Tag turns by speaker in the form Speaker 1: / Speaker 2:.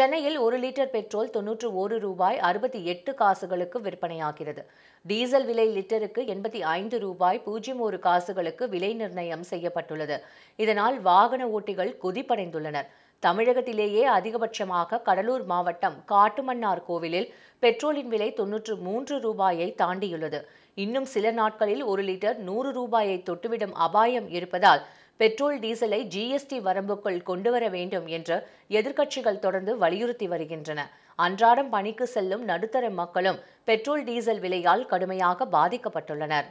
Speaker 1: சென்னையில் ஒரு litre petrol தொன்னூற்று ஒரு ரூபாய் அறுபத்தி எட்டு காசுகளுக்கு விற்பனையாகிறது டீசல் விலை லிட்டருக்கு எண்பத்தி ஐந்து ரூபாய் பூஜ்ஜியம் ஒரு காசுகளுக்கு விலை நிர்ணயம் செய்யப்பட்டுள்ளது இதனால் வாகன ஓட்டிகள் கொதிப்படைந்துள்ளனர் தமிழகத்திலேயே அதிகபட்சமாக கடலூர் மாவட்டம் காட்டுமன்னார் கோவிலில் பெட்ரோலின் விலை தொன்னூற்று மூன்று ரூபாயை தாண்டியுள்ளது இன்னும் சில நாட்களில் ஒரு லிட்டர் நூறு ரூபாயை தொட்டுவிடும் அபாயம் இருப்பதால் பெட்ரோல் டீசலை ஜிஎஸ்டி வரம்புக்குள் கொண்டுவர வேண்டும் என்று எதிர்க்கட்சிகள் தொடர்ந்து வலியுறுத்தி வருகின்றன அன்றாடம் பணிக்கு செல்லும் நடுத்தர மக்களும் பெட்ரோல் டீசல் விலையால் கடுமையாக பாதிக்கப்பட்டுள்ளனர்